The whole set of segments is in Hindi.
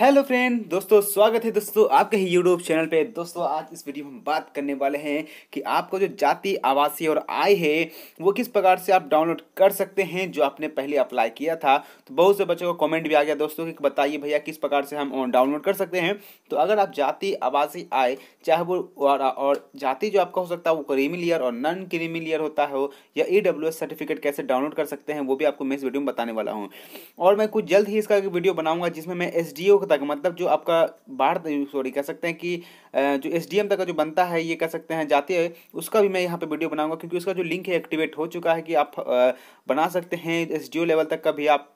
हेलो फ्रेंड दोस्तों स्वागत है दोस्तों आपके ही यूट्यूब चैनल पे दोस्तों आज इस वीडियो में हम बात करने वाले हैं कि आपको जो जाति आवासीय और आय है वो किस प्रकार से आप डाउनलोड कर सकते हैं जो आपने पहले अप्लाई किया था तो बहुत से बच्चों का कमेंट भी आ गया दोस्तों कि बताइए भैया किस प्रकार से हम डाउनलोड कर सकते हैं तो अगर आप जाति आवासीय आय चाहे वो और, जाति जो आपका हो सकता है वो क्रीमिलियर और नॉन क्रीमिलियर होता हो या ई सर्टिफिकेट कैसे डाउनलोड कर सकते हैं वो भी आपको मैं इस वीडियो में बताने वाला हूँ और मैं कुछ जल्द ही इसका वीडियो बनाऊँगा जिसमें मैं एस डी तक मतलब जो आपका बाढ़ सॉरी कह सकते हैं कि जो एस डी एम तक का जो बनता है ये कह सकते हैं जाते हैं उसका भी मैं यहाँ पे वीडियो बनाऊंगा क्योंकि उसका जो लिंक है एक्टिवेट हो चुका है कि आप बना सकते हैं एस लेवल तक का भी आप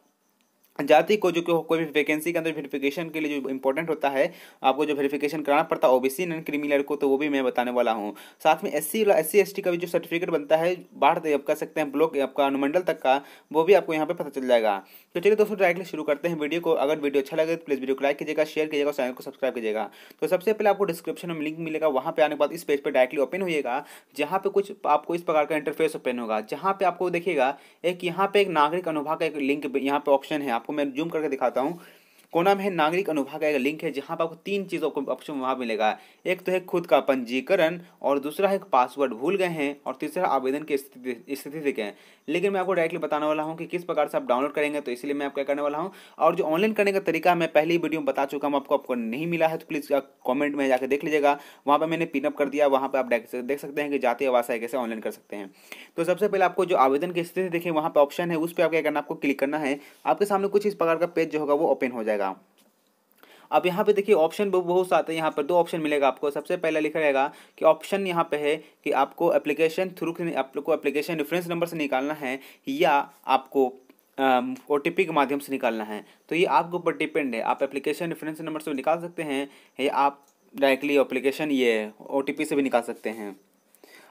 जाति को जो कोई भी वैकेंसी के अंदर वेरिफिकेशन के लिए जो इंपॉर्टेंट होता है आपको जो वेरिफिकेशन कराना पड़ता है ओबीसी नॉन क्रिमिनल को तो वो भी मैं बताने वाला हूँ साथ में S C S C S T का भी जो सर्टिफिकेट बनता है बाहर आप कह सकते हैं ब्लॉक आपका अनुमंडल तक का वो भी आपको यहाँ पर पता चल जाएगा तो चलिए दोस्तों डायरेक्टली शुरू करते हैं वीडियो को अगर वीडियो अच्छा लगे तो प्लीज़ वीडियो को लाइक कीजिएगा शेयर कीजिएगा और चैनल को सब्सक्राइब कीजिएगा तो सबसे पहले आपको डिस्क्रिप्शन में लिंक मिलेगा वहाँ पर आने के बाद इस पेज पर डायरेक्टली ओपन होएगा जहाँ पर कुछ आपको इस प्रकार का इंटरफेस ओपन होगा जहाँ पर आपको देखिएगा एक यहाँ पे एक नागरिक अनुभाग का एक लिंक यहाँ पर ऑप्शन है आपको मैं जूम करके दिखाता हूँ कोना में है नागरिक अनुभाग का एक लिंक है जहाँ पर आपको तीन चीज़ों को ऑप्शन वहाँ मिलेगा एक तो है खुद का पंजीकरण और दूसरा है पासवर्ड भूल गए हैं और तीसरा आवेदन की स्थिति स्थिति देखें लेकिन मैं आपको डायरेक्टली बताने वाला हूँ कि किस प्रकार से आप डाउनलोड करेंगे तो इसलिए मैं आप क्या करने वाला हूँ और जो ऑनलाइन करने का तरीका मैं पहली वीडियो में बता चुका हूँ आपको आपको नहीं मिला है तो प्लीज़ कॉमेंट में जाकर देख लीजिएगा वहाँ पर मैंने पिनअप कर दिया वहाँ पर आप देख सकते हैं कि जातीय है कैसे ऑनलाइन कर सकते हैं तो सबसे पहले आपको जो आवेदन की स्थिति देखें वहाँ पर ऑप्शन है उस पर आप क्या करना आपको क्लिक करना है आपके सामने कुछ इस प्रकार का पेज जो होगा वो ओपन हो जाएगा रहेगा अब यहाँ पे देखिए ऑप्शन बहुत सारे हैं यहाँ पर दो ऑप्शन मिलेगा आपको सबसे पहला लिखा रहेगा कि ऑप्शन यहाँ पे है कि आपको एप्लीकेशन थ्रू आप लोग को एप्लीकेशन रेफरेंस नंबर से निकालना है या आपको ओ टी पी के माध्यम से निकालना है तो ये आपके ऊपर डिपेंड है आप एप्लीकेशन रेफरेंस नंबर से निकाल सकते हैं या आप डायरेक्टली एप्लीकेशन ये ओ टी पी से भी निकाल सकते हैं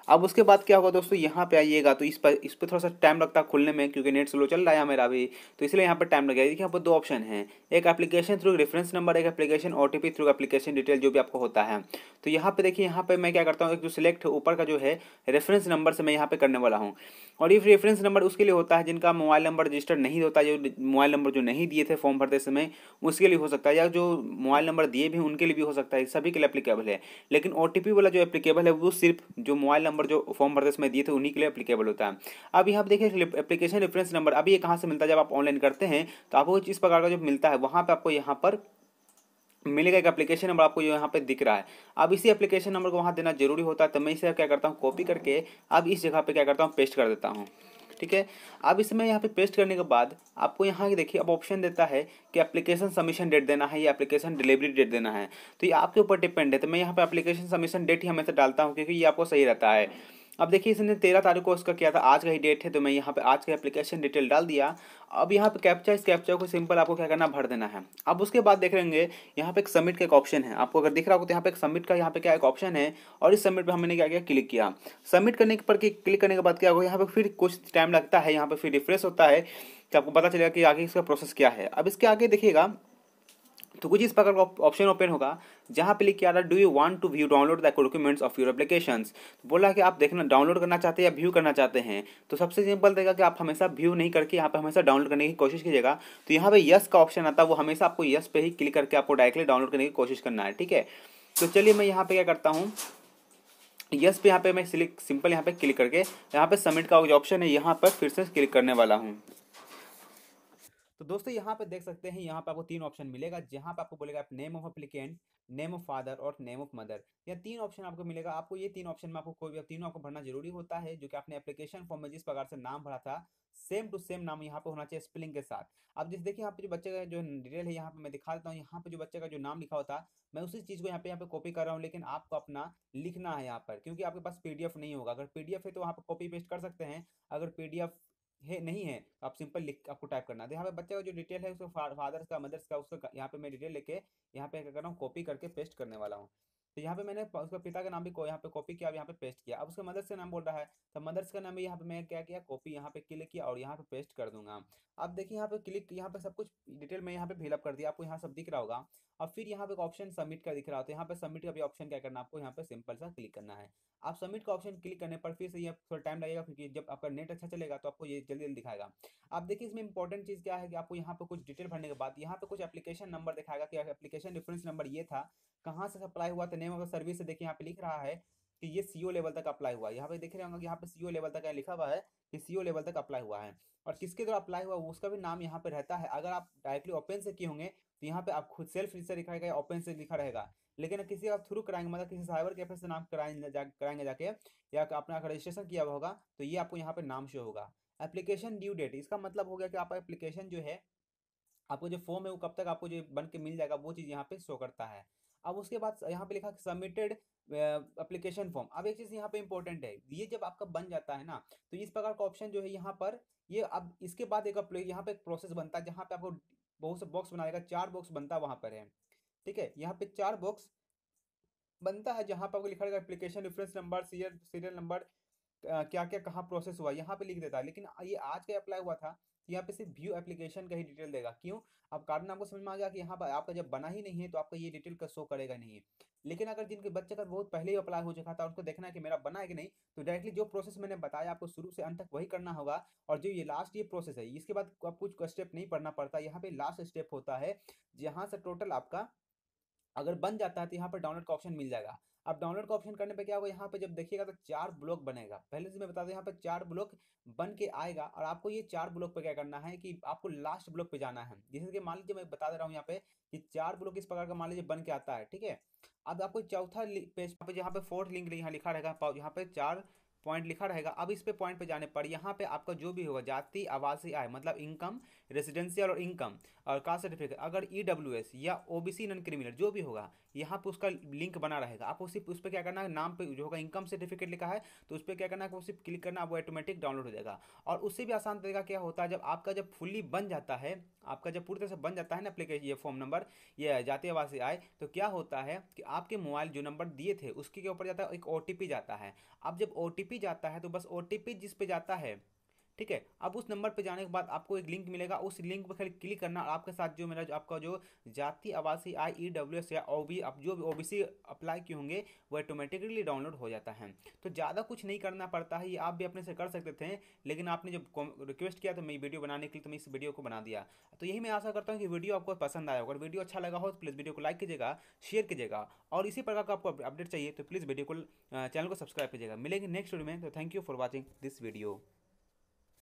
अब उसके बाद क्या होगा दोस्तों यहाँ पे आइएगा तो इस पर इस पर थोड़ा सा टाइम लगता है खुलने में क्योंकि नेट स्लो चल रहा है मेरा अभी तो इसलिए यहाँ पर टाइम लगेगा देखिए यहाँ पर दो ऑप्शन है एक एप्लीकेशन थ्रू रेफरेंस नंबर एक एप्लीकेशन ओ थ्रू एप्लीकेशन डिटेल जो भी आपको होता है तो यहाँ पर देखिए यहाँ पर मैं क्या करता हूँ एक जो सिलेक्ट ऊपर का जो है रेफरेंस नंबर से मैं यहाँ पर करने वाला हूँ और ये रेफरेंस नंबर उसके लिए होता है जिनका मोबाइल नंबर रजिस्टर नहीं होता जो मोबाइल नंबर जो नहीं दिए थे फॉर्म भरते समय उसके लिए हो सकता है या जो मोबाइल नंबर दिए भी उनके लिए भी हो सकता है सभी के लिए एप्लीकेबल है लेकिन ओ वाला जो एप्लीकेबल है वो सिर्फ जो मोबाइल नंबर जो फॉर्म भरते समय दिए थे उन्हीं के लिए अपलीकेबल होता है अब यहाँ पर देखिए एप्लीकेशन रेफरेंस नंबर अभी ये कहाँ से मिलता है जब आप ऑनलाइन करते हैं तो आपको इस प्रकार का जो मिलता है वहाँ पर आपको यहाँ पर मिलेगा एक एप्लीकेशन नंबर आपको जो यहाँ पे दिख रहा है अब इसी एप्लीकेशन नंबर को वहाँ देना जरूरी होता है तो मैं इसे क्या करता हूँ कॉपी करके अब इस जगह पे क्या करता हूँ पेस्ट कर देता हूँ ठीक है अब इसमें यहाँ पे पेस्ट करने के बाद आपको यहाँ देखिए अब ऑप्शन देता है कि एप्लीकेशन सबमिशन डेट देना है या एप्लीकेशन डिलीवरी डेट देना है तो ये आपके ऊपर डिपेंड है तो मैं यहाँ पे एप्लीकेशन सबमिशन डेट ही हमेशा डालता हूँ क्योंकि ये आपको सही रहता है अब देखिए इसने तेरह तारीख को उसका किया था आज का ही डेट है तो मैं यहाँ पे आज का एप्लीकेशन डिटेल डाल दिया अब यहाँ पे कैप्चा इस कैप्चा को सिंपल आपको क्या करना भर देना है अब उसके बाद देख लेंगे यहाँ पे एक सबमिट का एक ऑप्शन है आपको अगर दिख रहा हो तो यहाँ पे एक सबमिट का यहाँ पे क्या एक ऑप्शन है और इस सबमिट पर हमने क्या किया क्लिक किया सबमिट करने पर क्लिक करने के बाद क्या होगा यहाँ पे फिर कुछ टाइम लगता है यहाँ पे फिर रिफ्रेश होता है कि आपको पता चलेगा कि आगे इसका प्रोसेस क्या है अब इसके आगे देखिएगा तो कुछ इस प्रकार का ऑप्शन ओपन होगा जहाँ पे लिखा आ रहा है do you want to view download the documents of your application बोला कि आप देखना डाउनलोड करना चाहते हैं या व्यू करना चाहते हैं तो सबसे सिंपल देगा कि आप हमेशा व्यू नहीं करके यहाँ पे हमेशा डाउनलोड करने की कोशिश कीजिएगा तो यहाँ पे यस का ऑप्शन आता है वो हमेशा आपको यस पे ही क्लिक करके आपको डायरेक्टली डाउनलोड करने की कोशिश करना है ठीक है तो चलिए मैं यहाँ पे क्या करता हूँ यस पे यहाँ पे मैं सिंपल यहाँ पे क्लिक करके यहाँ पे सबमिट का जो ऑप्शन है यहाँ पर फिर से क्लिक करने वाला हूँ तो दोस्तों यहाँ पे देख सकते हैं यहाँ पे आपको तीन ऑप्शन मिलेगा जहाँ पे आपको बोलेगा आप name of applicant name of father और नेम ऑफ मदर या तीन ऑप्शन आपको मिलेगा आपको ये तीन ऑप्शन में आपको कोई भी तीनों आपको भरना जरूरी होता है जो कि आपने एप्लीकेशन फॉर्म में जिस प्रकार से नाम भरा था सेम टू सेम नाम यहाँ पे होना चाहिए स्पेलिंग के साथ अब जिस देखिए यहाँ पे जो बच्चे का जो डिटेल है यहाँ पे मैं दिखा देता हूँ यहाँ पे जो बच्चे का जो नाम लिखा होता मैं उसी चीज़ को यहाँ पे यहाँ पे कॉपी कर रहा हूँ लेकिन आपको अपना लिखना है यहाँ पर क्योंकि आपके पास पीडीएफ नहीं होगा अगर पीडीएफ है तो वहाँ पे कॉपी पेस्ट कर सकते हैं अगर पीडीएफ है नहीं है आप सिंपल लिख आपको टाइप करना है यहाँ पे बच्चे का जो डिटेल है उसको फादर्स का मदर्स का उसका यहाँ पे मैं डिटेल लेके यहाँ पे क्या कर रहा हूँ कॉपी करके पेस्ट करने वाला हूँ तो यहाँ पे मैंने उसका पिता का नाम भी यहाँ पे कॉपी किया यहाँ पे पेस्ट किया अब उसका मदर्स का नाम बोल रहा है तो मदर्स का नाम भी यहाँ पे मैं क्या किया कॉपी यहाँ पे क्लिक किया और यहाँ पे पेस्ट कर दूंगा अब देखिए यहाँ पे क्लिक यहाँ पे सब कुछ डिटेल मैं यहाँ पे फिलअप कर दिया आपको यहाँ सब दिख रहा होगा अब फिर यहाँ पे ऑप्शन सबमिट का दिख रहा होता है यहाँ पे सबमिट का भी ऑप्शन क्या करना आपको यहाँ पे सिंपल सा क्लिक करना है आप सबमिट का ऑप्शन क्लिक करने पर फिर से ये थोड़ा टाइम लगेगा क्योंकि जब आपका नेट अच्छा चलेगा तो आपको ये जल्दी जल्दी दिखाएगा आप देखिए इसमें इंपॉर्टेंट चीज़ क्या है कि आपको यहाँ पर कुछ डिटेल भरने के बाद यहाँ पे कुछ एप्लीकेशन नंबर दिखाएगा कि एप्लीकेशन रेफरेंस नंबर ये था कहाँ से सप्लाई हुआ था नेम ऑफ सर्विस से देखिए यहाँ पे लिख रहा है कि ये सीओ लेवल तक अप्लाई हुआ है यहाँ पे देख रहे होंगे यहाँ पे सीओ लेवल तक लिखा हुआ है कि सीओ लेवल तक अप्लाई हुआ है और किसके द्वारा अप्लाई हुआ उसका भी नाम यहाँ पे रहता है अगर आप डायरेक्टली ओपन से किए होंगे तो यहाँ पे आप खुद सेल्फ रजिस्टर लिखा रहेगा ओपन से लिखा रहेगा लेकिन किसी का थ्रू कराएंगे मतलब किसी साइबर कैफे से नाम कराएंगे जा, कराएंगे जाके या अपना अगर रजिस्ट्रेशन किया हुआ होगा तो ये आपको यहाँ पे नाम शो होगा एप्लीकेशन ड्यू डेट इसका मतलब हो गया कि आपका एप्लीकेशन जो है आपको जो फॉर्म है वो कब तक आपको जो बन के मिल जाएगा वो चीज़ यहाँ पे शो करता है अब उसके बाद यहाँ पे लिखा सबमिटेड एप्लीकेशन फॉर्म अब एक चीज़ यहाँ पे इंपॉर्टेंट है ये जब आपका बन जाता है ना तो इस प्रकार का ऑप्शन जो है यहाँ पर ये अब इसके बाद एक यहाँ पे एक प्रोसेस बनता है जहाँ पे आपको बहुत से बॉक्स बनाएगा चार बॉक्स बनता वहाँ पर है ठीक है यहाँ पे चार बॉक्स बनता है जहाँ पर आपको लिखा रहेगा application reference number serial serial number क्या क्या कहाँ प्रोसेस हुआ यहाँ पे लिख देता है लेकिन ये आज का अप्लाई हुआ था तो यहाँ पे सिर्फ व्यू एप्लीकेशन का ही डिटेल देगा क्यों अब कारण आपको समझ में आ गया कि यहाँ पर आपका जब बना ही नहीं है तो आपका ये डिटेल का शो करेगा नहीं लेकिन अगर जिनके बच्चे का बहुत पहले ही अप्लाई हो चुका था उनको देखना है कि मेरा बना है कि नहीं तो डायरेक्टली जो प्रोसेस मैंने बताया आपको शुरू से अंत तक वही करना होगा और जो ये लास्ट ये प्रोसेस है इसके बाद आपको कुछ स्टेप नहीं पढ़ना पड़ता यहाँ पे लास्ट स्टेप होता है जहाँ से टोटल आपका अगर बन जाता है तो यहाँ पर डाउनलोड का ऑप्शन मिल जाएगा अब डाउनलोड का ऑप्शन करने पे क्या होगा यहाँ पे जब देखिएगा तो चार ब्लॉक बनेगा पहले से मैं बता दूँ यहाँ पे चार ब्लॉक बन के आएगा और आपको ये चार ब्लॉक पे क्या करना है कि आपको लास्ट ब्लॉक पे जाना है जैसे कि मान लीजिए मैं बता दे रहा हूँ यहाँ पे कि चार ब्लॉक इस प्रकार का मान लीजिए बन के आता है ठीक है अब आपको चौथा पेज यहाँ जहाँ पे फोर्थ लिंक यहाँ लिखा रहेगा यहाँ पे चार पॉइंट लिखा रहेगा अब इस पे पॉइंट पे जाने पर यहाँ पे आपका जो भी होगा जाति आवासीय आय मतलब इनकम रेजिडेंशियल और इनकम और कास्ट सर्टिफिकेट अगर ई डब्ल्यू एस या O B C non criminal जो भी होगा यहाँ पे उसका लिंक बना रहेगा आपको सिर्फ उस पर क्या करना है नाम पे जो होगा इनकम सर्टिफिकेट लिखा है तो उस पर क्या करना है वो सिर्फ क्लिक करना वो ऑटोमेटिक डाउनलोड हो जाएगा और उससे भी आसान तरीका क्या होता है जब आपका जब फुल्ली बन जाता है आपका जब पूरी तरह से बन जाता है ना एप्लीकेशन ये फॉर्म नंबर ये जाति आवासीय आय तो क्या होता है कि आपके मोबाइल जो नंबर दिए थे उसके ऊपर जाता है एक ओ जाता है अब जब ओ टी जाता है तो बस ओ जिस पे जाता है ठीक है अब उस नंबर पर जाने के बाद आपको एक लिंक मिलेगा उस लिंक पर खाली क्लिक करना और आपके साथ जो मेरा जो आपका जो जाति आवासीय आई ई डब्ल्यू एस या ओ बी अब जो ओ बी सी अप्लाई किए होंगे वो ऑटोमेटिकली डाउनलोड हो जाता है तो ज़्यादा कुछ नहीं करना पड़ता है ये आप भी अपने से कर सकते थे लेकिन आपने जब रिक्वेस्ट किया तो मैं वीडियो बनाने के लिए तो मैं इस वीडियो को बना दिया तो यही मैं आशा करता हूँ कि वीडियो आपको पसंद आया अगर वीडियो अच्छा लगा हो तो प्लीज़ वीडियो को लाइक कीजिएगा शेयर कीजिएगा और इसी प्रकार का आपको अपडेट चाहिए तो प्लीज़ वीडियो को चैनल को सब्सक्राइब कीजिएगा मिलेंगे नेक्स्ट वीडियो में तो thank you for watching this video